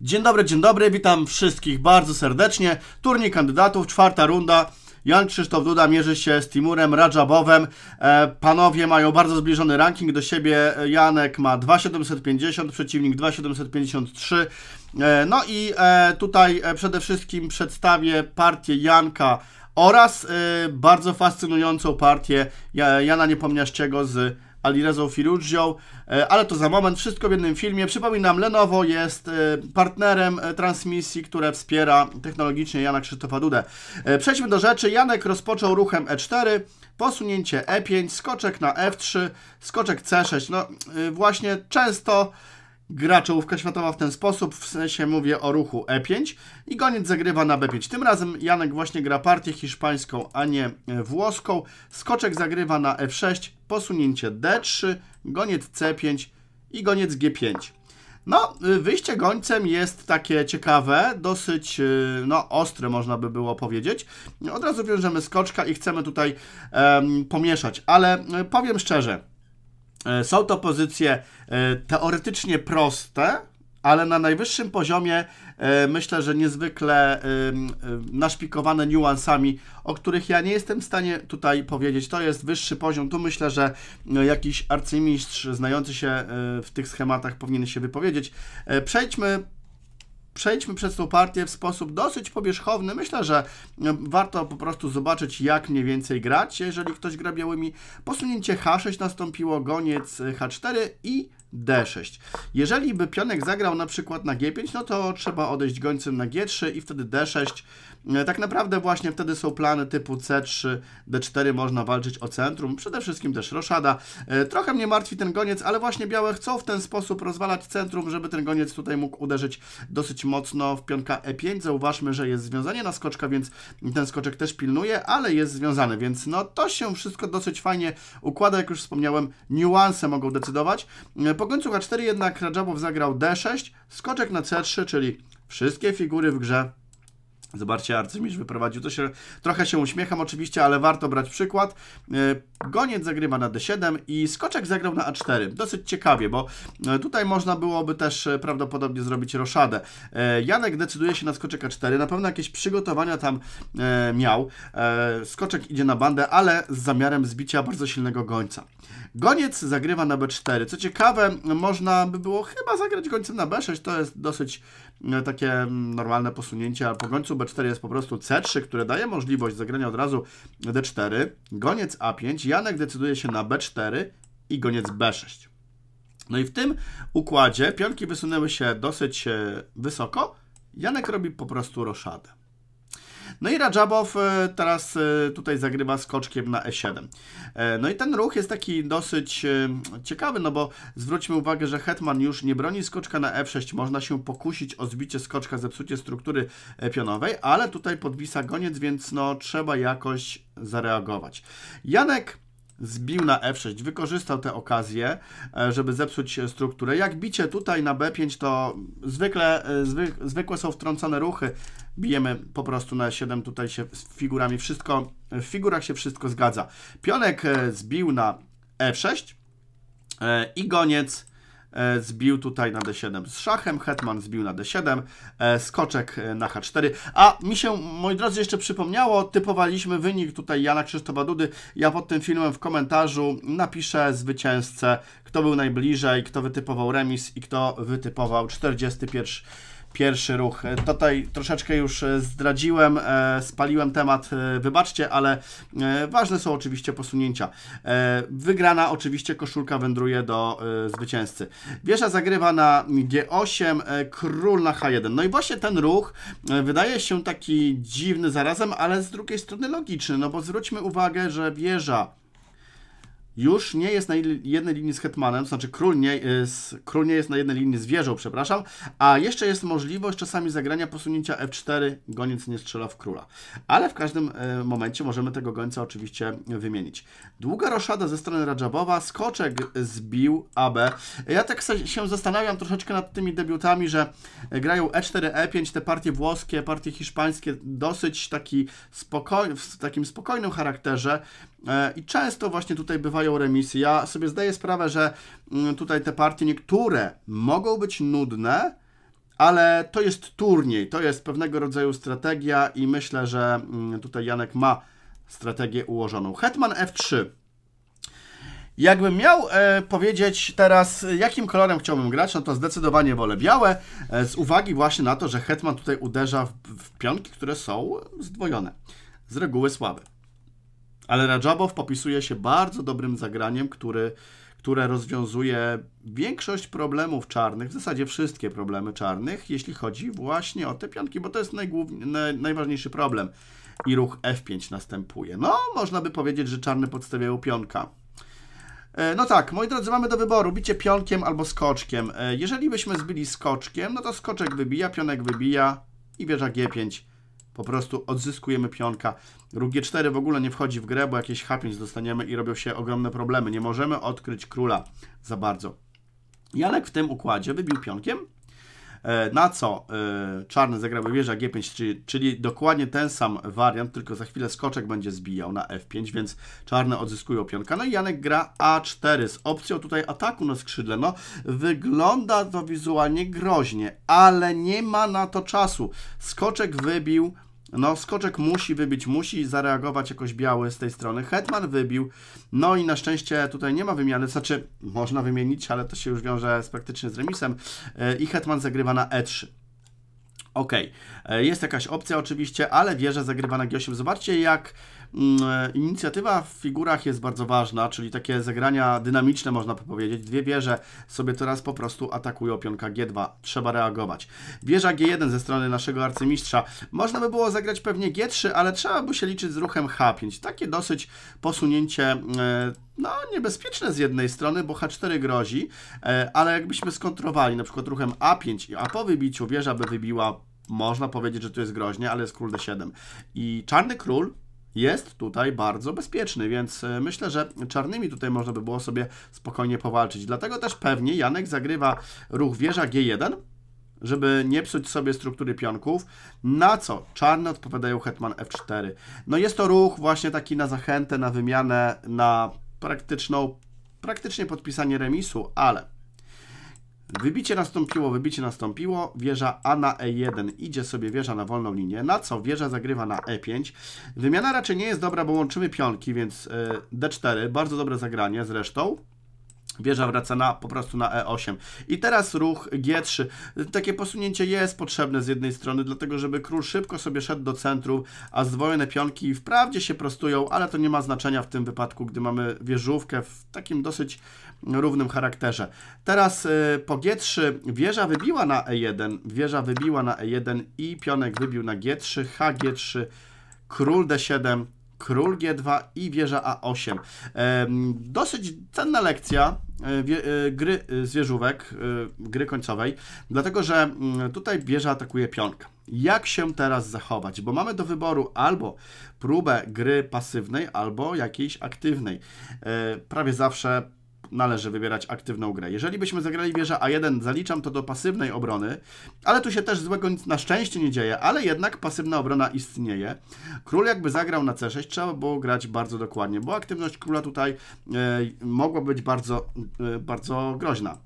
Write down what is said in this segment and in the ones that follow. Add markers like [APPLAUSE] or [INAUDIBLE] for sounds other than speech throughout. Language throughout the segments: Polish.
Dzień dobry, dzień dobry, witam wszystkich bardzo serdecznie. Turniej kandydatów, czwarta runda. Jan Krzysztof Duda mierzy się z Timurem Rajabowem. E, panowie mają bardzo zbliżony ranking do siebie. E, Janek ma 2,750, przeciwnik 2,753. E, no i tutaj przede wszystkim przedstawię partię Janka oraz bardzo fascynującą partię Jana Niepomniaszczego z Alirezą Firudzią. E, ale to za moment. Wszystko w jednym filmie. Przypominam, Lenovo jest e, partnerem e, transmisji, które wspiera technologicznie Jana Krzysztofa Dudę. Przejdźmy do rzeczy. Janek rozpoczął ruchem E4, posunięcie E5, skoczek na F3, skoczek C6. No właśnie często gra czołówka światowa w ten sposób, w sensie mówię o ruchu E5 i goniec zagrywa na B5. Tym razem Janek właśnie gra partię hiszpańską, a nie włoską. Skoczek zagrywa na F6, posunięcie D3, goniec C5 i goniec G5. No, y, wyjście gońcem jest takie ciekawe, dosyć y, no, ostre można by było powiedzieć. Od razu wiążemy skoczka i chcemy tutaj um, pomieszać, ale y, powiem szczerze, są to pozycje teoretycznie proste, ale na najwyższym poziomie e, myślę, że niezwykle e, e, naszpikowane niuansami, o których ja nie jestem w stanie tutaj powiedzieć. To jest wyższy poziom. Tu myślę, że jakiś arcymistrz znający się w tych schematach powinien się wypowiedzieć. Przejdźmy przejdźmy przez tą partię w sposób dosyć powierzchowny. Myślę, że warto po prostu zobaczyć, jak mniej więcej grać, jeżeli ktoś gra białymi. Posunięcie H6 nastąpiło, goniec H4 i D6. Jeżeli by pionek zagrał na przykład na G5, no to trzeba odejść gońcem na G3 i wtedy D6 E, tak naprawdę właśnie wtedy są plany typu C3, D4, można walczyć o centrum, przede wszystkim też roszada. E, trochę mnie martwi ten goniec, ale właśnie białe chcą w ten sposób rozwalać centrum, żeby ten goniec tutaj mógł uderzyć dosyć mocno w pionka E5. Zauważmy, że jest związanie na skoczka, więc ten skoczek też pilnuje, ale jest związany, więc no to się wszystko dosyć fajnie układa, jak już wspomniałem, niuanse mogą decydować. E, po końcu H4 jednak Radżabow zagrał D6, skoczek na C3, czyli wszystkie figury w grze Zobaczcie, arcymistrz wyprowadził. To się, trochę się uśmiecham oczywiście, ale warto brać przykład. E, Goniec zagrywa na D7 i skoczek zagrał na A4. Dosyć ciekawie, bo e, tutaj można byłoby też e, prawdopodobnie zrobić roszadę. Janek decyduje się na skoczek A4. Na pewno jakieś przygotowania tam miał. Skoczek idzie na bandę, ale z zamiarem zbicia bardzo silnego gońca. Goniec zagrywa na B4. Co ciekawe, można by było chyba zagrać gońcem na B6. To jest dosyć e, takie mm, normalne posunięcie, ale po końcu B4 jest po prostu C3, które daje możliwość zagrania od razu D4. Goniec A5. Janek decyduje się na B4 i goniec B6. No i w tym układzie pionki wysunęły się dosyć e, wysoko. Janek robi po prostu roszadę. No i Radżabow e, teraz e, tutaj zagrywa skoczkiem na E7. E, no i ten ruch jest taki dosyć ciekawy, no bo zwróćmy uwagę, że Hetman już nie broni skoczka na F6, można się pokusić o zbicie skoczka, zepsucie struktury pionowej, ale tutaj podwisa goniec, więc no trzeba jakoś zareagować. Janek zbił na f6, wykorzystał tę okazję, e, żeby zepsuć strukturę. Jak bicie tutaj na b5, to zwykle, e, zwyk, zwykłe są wtrącone ruchy. Bijemy po prostu na 7 tutaj się z figurami wszystko, e, w figurach się wszystko zgadza. Pionek zbił na f6 i goniec E, zbił tutaj na D7 z szachem, hetman zbił na D7, e, skoczek e, na H4. A mi się, moi drodzy, jeszcze przypomniało, typowaliśmy wynik tutaj Jana Krzysztofa Dudy. Ja pod tym filmem w komentarzu napiszę zwycięzcę, kto był najbliżej, kto wytypował remis i kto wytypował 41 pierwszy ruch. E, tutaj troszeczkę już e, zdradziłem, e, spaliłem temat, wybaczcie, ale ważne są oczywiście posunięcia. Wygrana oczywiście koszulka wędruje do zwycięzcy. Wieża zagrywa na G8, król na H1. No i właśnie ten ruch wydaje się taki dziwny zarazem, ale z drugiej strony logiczny, no bo zwróćmy uwagę, że wieża już nie jest na jednej linii z Hetmanem, to znaczy król nie, jest, y, król nie jest na jednej linii z wieżą, przepraszam, a jeszcze jest możliwość czasami zagrania posunięcia F4, goniec nie strzela w króla. Ale w każdym y, momencie możemy tego gońca oczywiście wymienić. Długa roszada ze strony Rajabowa, skoczek zbił AB. Ja tak się zastanawiam troszeczkę nad tymi debiutami, że grają E4, E5, te partie włoskie, partie hiszpańskie, dosyć taki spokoj, w takim spokojnym charakterze, E, I często właśnie tutaj bywają remisy. Ja sobie zdaję sprawę, że mm, tutaj te partie niektóre mogą być nudne, ale to jest turniej, to jest pewnego rodzaju strategia i myślę, że mm, tutaj Janek ma strategię ułożoną. Hetman F3. Jakbym miał e, powiedzieć teraz, jakim kolorem chciałbym grać, no to zdecydowanie wolę białe, e, z uwagi właśnie na to, że Hetman tutaj uderza w, w pionki, które są zdwojone, z reguły słabe. Ale Rajabow popisuje się bardzo dobrym zagraniem, który, które rozwiązuje większość problemów czarnych, w zasadzie wszystkie problemy czarnych, jeśli chodzi właśnie o te pionki, bo to jest naj, najważniejszy problem. I ruch F5 następuje. No, można by powiedzieć, że czarny podstawiają pionka. E, no tak, moi drodzy, mamy do wyboru bicie pionkiem albo skoczkiem. E, jeżeli byśmy zbili skoczkiem, no to skoczek wybija, pionek wybija i wieża G5 po prostu odzyskujemy pionka. Róg G4 w ogóle nie wchodzi w grę, bo jakieś H5 dostaniemy i robią się ogromne problemy. Nie możemy odkryć króla za bardzo. Janek w tym układzie wybił pionkiem, e, na co e, czarny zagrałby wieża G5, czyli, dokładnie ten sam wariant, tylko za chwilę skoczek będzie zbijał na F5, więc czarne odzyskują pionka. No i Janek gra A4 z opcją tutaj ataku na skrzydle. No, wygląda to wizualnie groźnie, ale nie ma na to czasu. Skoczek wybił no, skoczek musi wybić, musi zareagować jakoś biały z tej strony. Hetman wybił, no i na szczęście tutaj nie ma wymiany, znaczy można wymienić, ale to się już wiąże z praktycznie z remisem. E, I Hetman zagrywa na E3. Ok, e, jest jakaś opcja oczywiście, ale wieża zagrywa na G8. Zobaczcie jak Mm, e, inicjatywa w figurach jest bardzo ważna, czyli takie zagrania dynamiczne można powiedzieć. Dwie wieże sobie teraz po prostu atakują pionka G2. Trzeba reagować. Wieża G1 ze strony naszego arcymistrza. Można by było zagrać pewnie G3, ale trzeba by się liczyć z ruchem H5. Takie dosyć posunięcie e, no, niebezpieczne z jednej strony, bo H4 grozi, e, ale jakbyśmy skontrowali na przykład ruchem A5, a po wybiciu wieża by wybiła można powiedzieć, że tu jest groźnie, ale jest król D7. I czarny król jest tutaj bardzo bezpieczny, więc e, myślę, że czarnymi tutaj można by było sobie spokojnie powalczyć. Dlatego też pewnie Janek zagrywa ruch wieża G1, żeby nie psuć sobie struktury pionków, na co czarne odpowiadają hetman F4. No jest to ruch właśnie taki na zachętę, na wymianę, na praktyczną, praktycznie podpisanie remisu, ale Wybicie nastąpiło, wybicie nastąpiło, wieża A na E1, idzie sobie wieża na wolną linię, na co wieża zagrywa na E5. Wymiana raczej nie jest dobra, bo łączymy pionki, więc e, D4, bardzo dobre zagranie zresztą. Wieża wraca na, po prostu na E8. I teraz ruch G3. Takie posunięcie jest potrzebne z jednej strony, dlatego żeby król szybko sobie szedł do centrum, a zdwojone pionki wprawdzie się prostują, ale to nie ma znaczenia w tym wypadku, gdy mamy wieżówkę w takim dosyć równym charakterze. Teraz y, po G3 wieża wybiła na E1, wieża wybiła na E1 i pionek wybił na G3, HG3, król D7, król G2 i wieża A8. Dosyć cenna lekcja e, e, gry e, zwierzówek, gry końcowej, dlatego że mm, tutaj wieża atakuje pionka jak się teraz zachować, bo mamy do wyboru albo próbę gry pasywnej, albo jakiejś aktywnej. Prawie zawsze należy wybierać aktywną grę. Jeżeli byśmy zagrali wieża A1, zaliczam to do pasywnej obrony, ale tu się też złego nic na szczęście nie dzieje, ale jednak pasywna obrona istnieje. Król jakby zagrał na C6, trzeba było grać bardzo dokładnie, bo aktywność króla tutaj e, mogła być bardzo, e, bardzo groźna.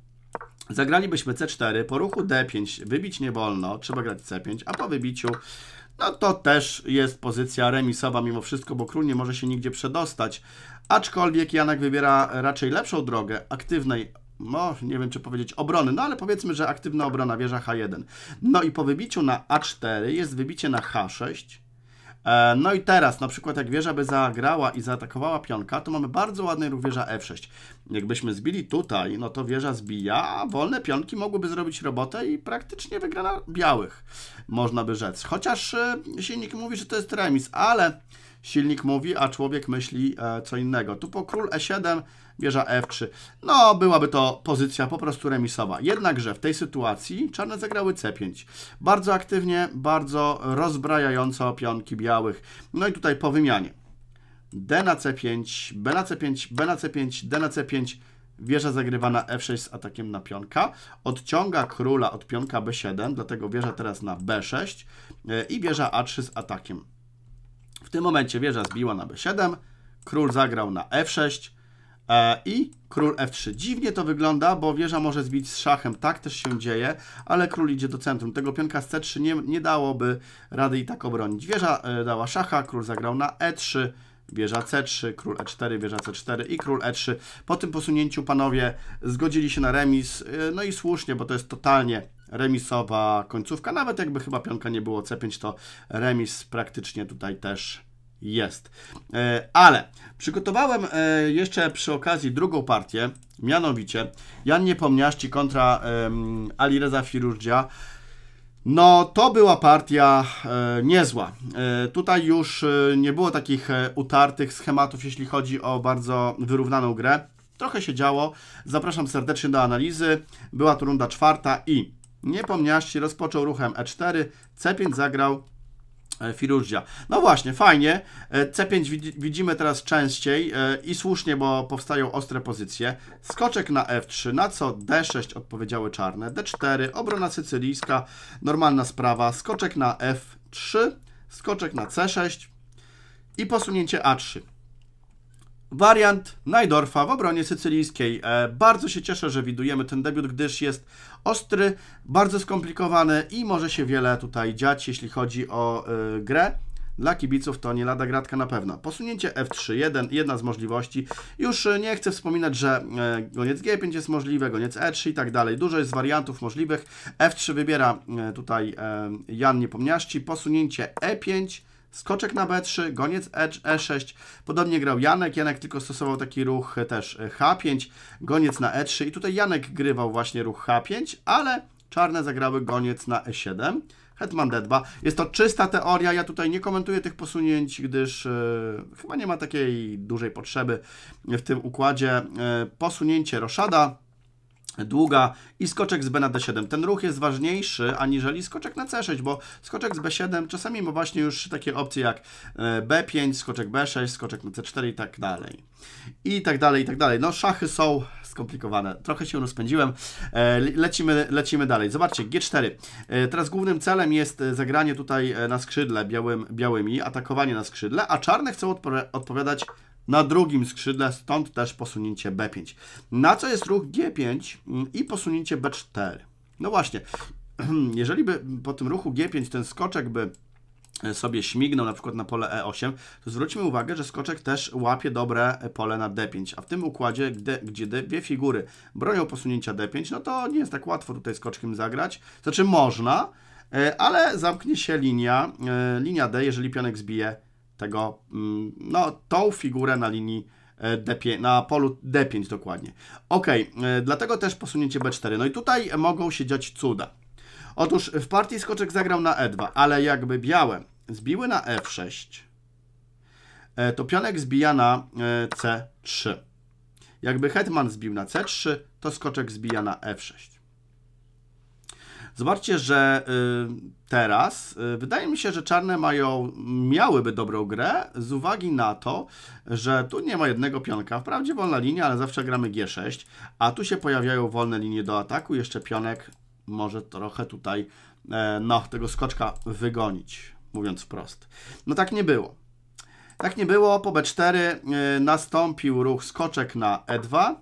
Zagralibyśmy C4, po ruchu D5 wybić nie wolno, trzeba grać C5, a po wybiciu no to też jest pozycja remisowa mimo wszystko, bo król nie może się nigdzie przedostać. Aczkolwiek Janek wybiera raczej lepszą drogę aktywnej no nie wiem czy powiedzieć obrony, no ale powiedzmy, że aktywna obrona wieża H1. No i po wybiciu na A4 jest wybicie na H6. E, no i teraz, na przykład jak wieża by zagrała i zaatakowała pionka, to mamy bardzo ładny ruch wieża F6. Jakbyśmy zbili tutaj, no to wieża zbija, a wolne pionki mogłyby zrobić robotę i praktycznie wygrana białych, można by rzec. Chociaż e, silnik mówi, że to jest remis, ale silnik mówi, a człowiek myśli e, co innego. Tu po król E7, wieża F3. No, byłaby to pozycja po prostu remisowa. Jednakże w tej sytuacji czarne zagrały C5. Bardzo aktywnie, bardzo rozbrajająco pionki białych. No i tutaj po wymianie. D na C5, B na C5, B na C5, D na C5, Wieża zagrywa na F6 z atakiem na pionka, odciąga króla od pionka B7, dlatego wieża teraz na B6 e, i wieża A3 z atakiem w tym momencie wieża zbiła na b7, król zagrał na f6 e, i król f3. Dziwnie to wygląda, bo wieża może zbić z szachem, tak też się dzieje, ale król idzie do centrum. Tego pionka z c3 nie, nie dałoby rady i tak obronić. Wieża e, dała szacha, król zagrał na e3, wieża c3, król e4, wieża c4 i król e3. Po tym posunięciu panowie zgodzili się na remis, e, no i słusznie, bo to jest totalnie remisowa końcówka. Nawet jakby chyba pionka nie było C5, to remis praktycznie tutaj też jest. E, ale przygotowałem e, jeszcze przy okazji drugą partię, mianowicie Jan Niepomniaszczy kontra Alireza Firurdzia. No, to była partia e, niezła. E, tutaj już e, nie było takich e, utartych schematów, jeśli chodzi o bardzo wyrównaną grę. Trochę się działo. Zapraszam serdecznie do analizy. Była to runda czwarta i nie pomniaszci, rozpoczął ruchem E4, C5 zagrał e, Firużdzia. No właśnie, fajnie. E, C5 widzimy teraz częściej e, i słusznie, bo powstają ostre pozycje. Skoczek na F3, na co D6 odpowiedziały czarne, D4, obrona sycylijska, normalna sprawa, skoczek na F3, skoczek na C6 i posunięcie A3. Wariant Najdorfa w obronie sycylijskiej. E, bardzo się cieszę, że widujemy ten debiut, gdyż jest ostry, bardzo skomplikowany i może się wiele tutaj dziać, jeśli chodzi o e, grę. Dla kibiców to nie lada gratka na pewno. Posunięcie F3, jeden, jedna z możliwości. Już e, nie chcę wspominać, że goniec G5 jest możliwe, goniec E3 i tak dalej. Dużo jest wariantów możliwych. F3 wybiera tutaj Jan Niepomniaszci. Posunięcie E5, Skoczek na B3, goniec E6. E Podobnie grał Janek. Janek tylko stosował taki ruch e, też e, H5, goniec na E3. I tutaj Janek grywał właśnie ruch H5, ale czarne zagrały goniec na E7. Hetman D2. Jest to czysta teoria, ja tutaj nie komentuję tych posunięć, gdyż yy, chyba nie ma takiej dużej potrzeby w tym układzie. Yy, posunięcie Roszada długa i skoczek z B na D7. Ten ruch jest ważniejszy aniżeli skoczek na C6, bo skoczek z B7 czasami ma właśnie już takie opcje jak e, B5, skoczek B6, skoczek na C4 i tak dalej. I tak dalej, i tak dalej. No szachy są skomplikowane. Trochę się rozpędziłem. E, lecimy, lecimy dalej. Zobaczcie, G4. E, teraz głównym celem jest zagranie tutaj na skrzydle białym, białymi, atakowanie na skrzydle, a czarne chcą odpowiadać na drugim skrzydle, stąd też posunięcie B5. Na co jest ruch G5 mm, i posunięcie B4? No właśnie, [CLEARS THROAT] jeżeli by po tym ruchu G5 ten skoczek by e, sobie śmignął na przykład na pole E8, to zwróćmy uwagę, że skoczek też łapie dobre e, pole na D5, a w tym układzie, gdy, gdzie dwie figury bronią posunięcia D5, no to nie jest tak łatwo tutaj skoczkiem zagrać, znaczy można, e, ale zamknie się linia, linia D, jeżeli pionek zbije tego, mm, no tą figurę na linii e, D5, na polu D5 dokładnie. Ok, e, dlatego też posunięcie B4. No i tutaj mogą się dziać cuda. Otóż w partii skoczek zagrał na E2, ale jakby białe zbiły na F6, e, to pionek zbija na C3. Jakby hetman zbił na C3, to skoczek zbija na F6. Zobaczcie, że y, teraz y, wydaje mi się, że czarne mają, miałyby dobrą grę z uwagi na to, że tu nie ma jednego pionka. Wprawdzie wolna linia, ale zawsze gramy G6, a tu się pojawiają wolne linie do ataku. Jeszcze pionek może trochę tutaj e, no, tego skoczka wygonić, mówiąc wprost. No tak nie było. Tak nie było, po B4 e, nastąpił ruch skoczek na E2,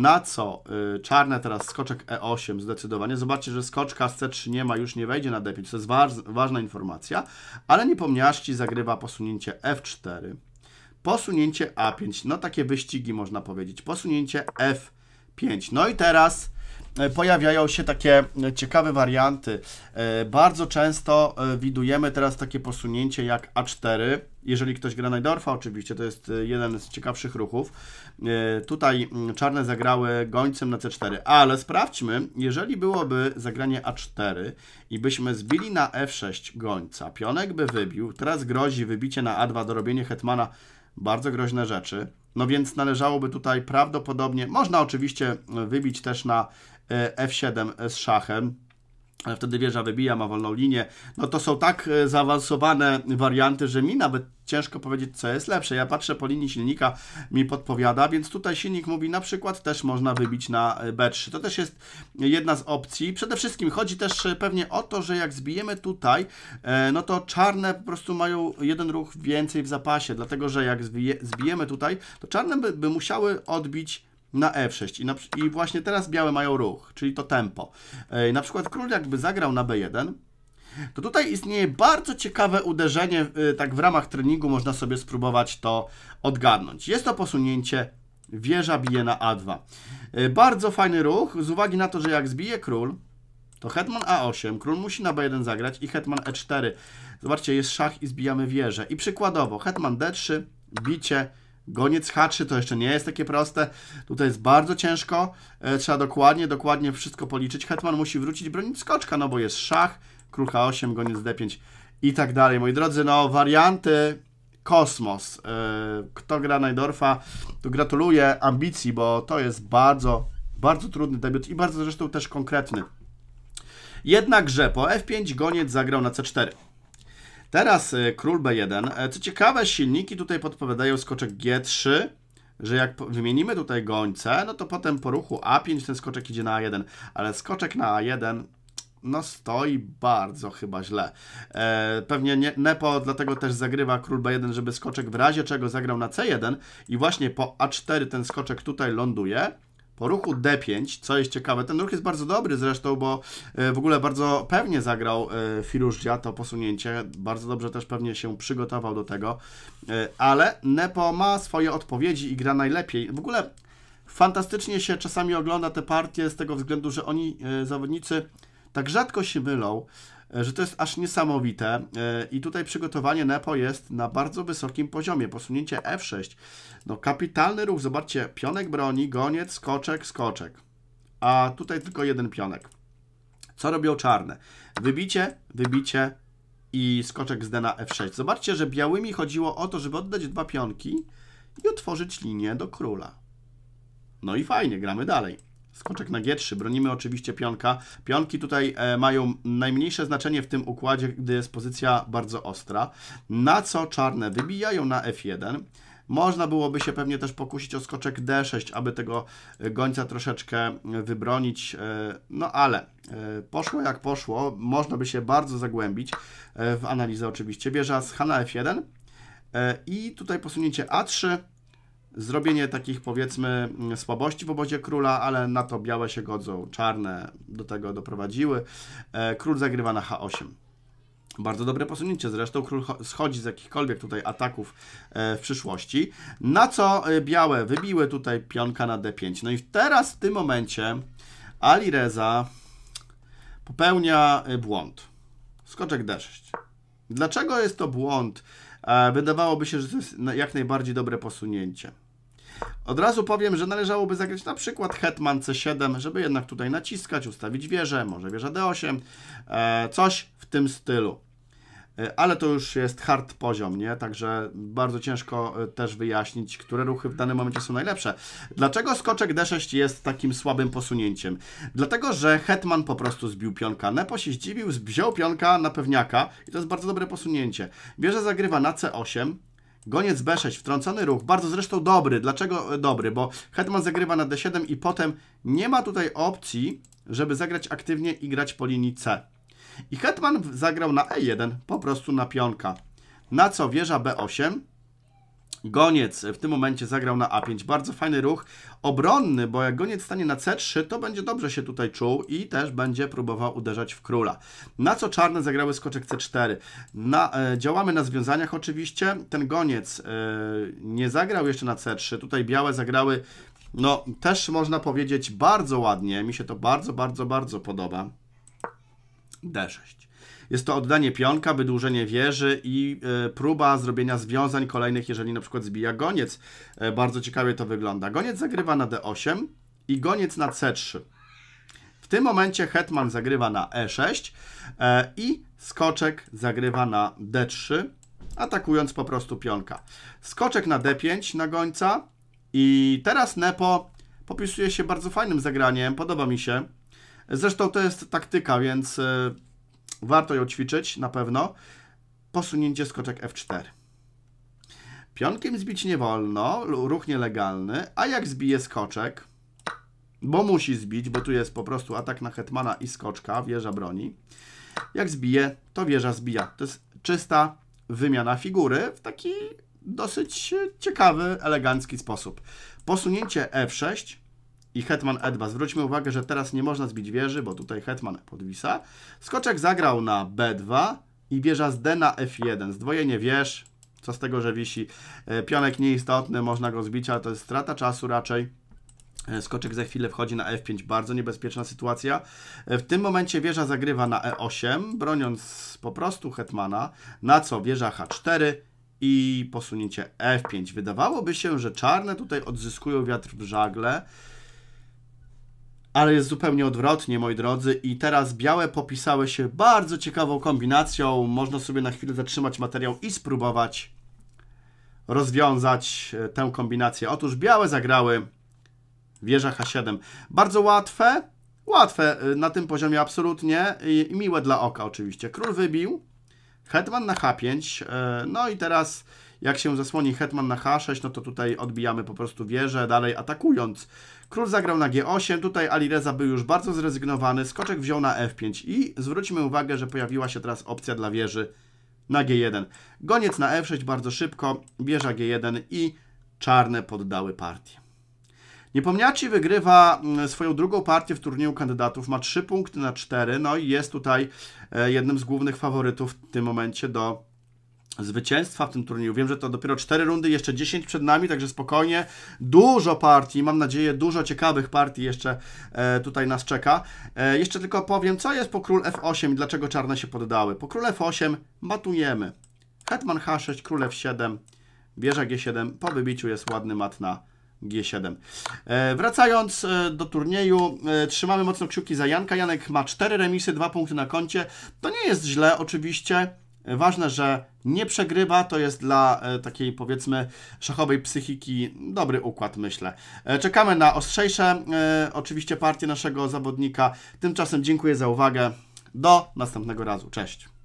na co y, czarne teraz skoczek E8 zdecydowanie. Zobaczcie, że skoczka z C3 nie ma, już nie wejdzie na D5. To jest ważna informacja. Ale niepomniaści zagrywa posunięcie F4. Posunięcie A5. No takie wyścigi można powiedzieć. Posunięcie F5. No i teraz E, pojawiają się takie e, ciekawe warianty. E, bardzo często widujemy teraz takie posunięcie jak A4. Jeżeli ktoś gra Najdorfa, oczywiście, to jest jeden z ciekawszych ruchów. Tutaj mm, czarne zagrały gońcem na C4, ale sprawdźmy, jeżeli byłoby zagranie A4 i byśmy zbili na F6 gońca, pionek by wybił, teraz grozi wybicie na A2, dorobienie hetmana, bardzo groźne rzeczy. No więc należałoby tutaj prawdopodobnie, można oczywiście wybić też na E, F7 e, z szachem. E, wtedy wieża wybija, ma wolną linię. No to są tak zaawansowane warianty, że mi nawet ciężko powiedzieć, co jest lepsze. Ja patrzę po linii silnika, mi podpowiada, więc tutaj silnik mówi na przykład też można wybić na B3. To też jest jedna z opcji. Przede wszystkim chodzi też pewnie o to, że jak zbijemy tutaj, no to czarne po prostu mają jeden ruch więcej w zapasie, dlatego że jak zbijemy tutaj, to czarne by, by musiały odbić na f6 e I, na, i właśnie teraz białe mają ruch, czyli to tempo. na przykład król jakby zagrał na b1, to tutaj istnieje bardzo ciekawe uderzenie, y, tak w ramach treningu można sobie spróbować to odgadnąć. Jest to posunięcie wieża bije na a2. Y, bardzo fajny ruch, z uwagi na to, że jak zbije król, to hetman a8, król musi na b1 zagrać i hetman e4. Zobaczcie, jest szach i zbijamy wieżę. I przykładowo, hetman d3, bicie, Goniec H3 to jeszcze nie jest takie proste. Tutaj jest bardzo ciężko. E, trzeba dokładnie, dokładnie wszystko policzyć. Hetman musi wrócić bronić skoczka, no bo jest szach, król H8, goniec D5 i tak dalej. Moi drodzy, no warianty kosmos. E, kto gra Najdorfa, to gratuluję ambicji, bo to jest bardzo, bardzo trudny debiut i bardzo zresztą też konkretny. Jednakże po F5 goniec zagrał na C4. Teraz y, król B1. E, co ciekawe, silniki tutaj podpowiadają skoczek G3, że jak wymienimy tutaj gońce, no to potem po ruchu A5 ten skoczek idzie na A1, ale skoczek na A1 no stoi bardzo chyba źle. E, pewnie nie, Nepo dlatego też zagrywa król B1, żeby skoczek w razie czego zagrał na C1 i właśnie po A4 ten skoczek tutaj ląduje po ruchu D5, co jest ciekawe, ten ruch jest bardzo dobry zresztą, bo e, w ogóle bardzo pewnie zagrał e, Firuszdzia to posunięcie, bardzo dobrze też pewnie się przygotował do tego, e, ale Nepo ma swoje odpowiedzi i gra najlepiej. W ogóle fantastycznie się czasami ogląda te partie z tego względu, że oni, zawodnicy, tak rzadko się mylą, E, że to jest aż niesamowite e, i tutaj przygotowanie Nepo jest na bardzo wysokim poziomie. Posunięcie F6, no kapitalny ruch, zobaczcie, pionek broni, goniec, skoczek, skoczek, a tutaj tylko jeden pionek. Co robią czarne? Wybicie, wybicie i skoczek z D na F6. Zobaczcie, że białymi chodziło o to, żeby oddać dwa pionki i otworzyć linię do króla. No i fajnie, gramy dalej. Skoczek na G3, bronimy oczywiście pionka. Pionki tutaj e, mają najmniejsze znaczenie w tym układzie, gdy jest pozycja bardzo ostra. Na co czarne wybijają na F1. Można byłoby się pewnie też pokusić o skoczek D6, aby tego gońca troszeczkę wybronić, e, no ale e, poszło jak poszło, można by się bardzo zagłębić w analizę oczywiście. Wieża z Hana F1 i tutaj posunięcie A3, zrobienie takich powiedzmy słabości w obozie króla, ale na to białe się godzą, czarne do tego doprowadziły. E, król zagrywa na H8. Bardzo dobre posunięcie. Zresztą król schodzi z jakichkolwiek tutaj ataków e, w przyszłości. Na co e, białe wybiły tutaj pionka na D5. No i teraz w tym momencie Ali Reza popełnia błąd. Skoczek D6. Dlaczego jest to błąd? Wydawałoby się, że to jest jak najbardziej dobre posunięcie. Od razu powiem, że należałoby zagrać na przykład Hetman C7, żeby jednak tutaj naciskać, ustawić wieżę, może wieża D8, e, coś w tym stylu. E, ale to już jest hard poziom, nie? Także bardzo ciężko e, też wyjaśnić, które ruchy w danym momencie są najlepsze. Dlaczego skoczek D6 jest takim słabym posunięciem? Dlatego, że Hetman po prostu zbił pionka. Nepo się zdziwił, wziął pionka na pewniaka i to jest bardzo dobre posunięcie. Wieża zagrywa na C8, Goniec B6, wtrącony ruch, bardzo zresztą dobry. Dlaczego e, dobry? Bo hetman zagrywa na D7 i potem nie ma tutaj opcji, żeby zagrać aktywnie i grać po linii C. I hetman zagrał na E1, po prostu na pionka. Na co wieża B8 Goniec w tym momencie zagrał na A5. Bardzo fajny ruch obronny, bo jak goniec stanie na C3, to będzie dobrze się tutaj czuł i też będzie próbował uderzać w króla. Na co czarne zagrały skoczek C4. Na, e, działamy na związaniach oczywiście. Ten goniec e, nie zagrał jeszcze na C3. Tutaj białe zagrały, no też można powiedzieć bardzo ładnie. Mi się to bardzo, bardzo, bardzo podoba. D6. Jest to oddanie pionka, wydłużenie wieży i e, próba zrobienia związań kolejnych, jeżeli na przykład zbija goniec. E, bardzo ciekawie to wygląda. Goniec zagrywa na d8 i goniec na c3. W tym momencie hetman zagrywa na e6 e, i skoczek zagrywa na d3, atakując po prostu pionka. Skoczek na d5 na gońca i teraz Nepo popisuje się bardzo fajnym zagraniem, podoba mi się. Zresztą to jest taktyka, więc Warto ją ćwiczyć na pewno. Posunięcie skoczek F4. Pionkiem zbić nie wolno, ruch nielegalny, a jak zbije skoczek, bo musi zbić, bo tu jest po prostu atak na hetmana i skoczka, wieża broni. Jak zbije, to wieża zbija. To jest czysta wymiana figury w taki dosyć ciekawy, elegancki sposób. Posunięcie F6 i Hetman E2. Zwróćmy uwagę, że teraz nie można zbić wieży, bo tutaj Hetman podwisa. Skoczek zagrał na B2 i wieża z D na F1. Zdwojenie wież, co z tego, że wisi. E, pionek nieistotny, można go zbić, ale to jest strata czasu raczej. E, skoczek za chwilę wchodzi na F5, bardzo niebezpieczna sytuacja. E, w tym momencie wieża zagrywa na E8, broniąc po prostu hetmana, na co wieża H4 i posunięcie F5. Wydawałoby się, że czarne tutaj odzyskują wiatr w żagle, ale jest zupełnie odwrotnie, moi drodzy. I teraz białe popisały się bardzo ciekawą kombinacją. Można sobie na chwilę zatrzymać materiał i spróbować rozwiązać e, tę kombinację. Otóż białe zagrały wieża H7. Bardzo łatwe, łatwe e, na tym poziomie absolutnie i miłe dla oka oczywiście. Król wybił, hetman na H5, e, no i teraz jak się zasłoni hetman na h6, no to tutaj odbijamy po prostu wieżę, dalej atakując. Król zagrał na g8, tutaj Alireza był już bardzo zrezygnowany, skoczek wziął na f5 i zwróćmy uwagę, że pojawiła się teraz opcja dla wieży na g1. Goniec na f6 bardzo szybko, wieża g1 i czarne poddały partię. Niepomniaci wygrywa mm, swoją drugą partię w turnieju kandydatów, ma 3 punkty na 4, no i jest tutaj e, jednym z głównych faworytów w tym momencie do zwycięstwa w tym turnieju. Wiem, że to dopiero 4 rundy, jeszcze 10 przed nami, także spokojnie. Dużo partii, mam nadzieję, dużo ciekawych partii jeszcze e, tutaj nas czeka. E, jeszcze tylko powiem, co jest po król F8 i dlaczego czarne się poddały. Po król F8 matujemy. Hetman H6, król F7, bierze G7. Po wybiciu jest ładny mat na G7. E, wracając e, do turnieju, e, trzymamy mocno kciuki za Janka. Janek ma 4 remisy, 2 punkty na koncie. To nie jest źle, oczywiście. Ważne, że nie przegrywa, to jest dla e, takiej powiedzmy szachowej psychiki dobry układ, myślę. E, czekamy na ostrzejsze e, oczywiście partie naszego zawodnika. Tymczasem dziękuję za uwagę. Do następnego razu. Cześć.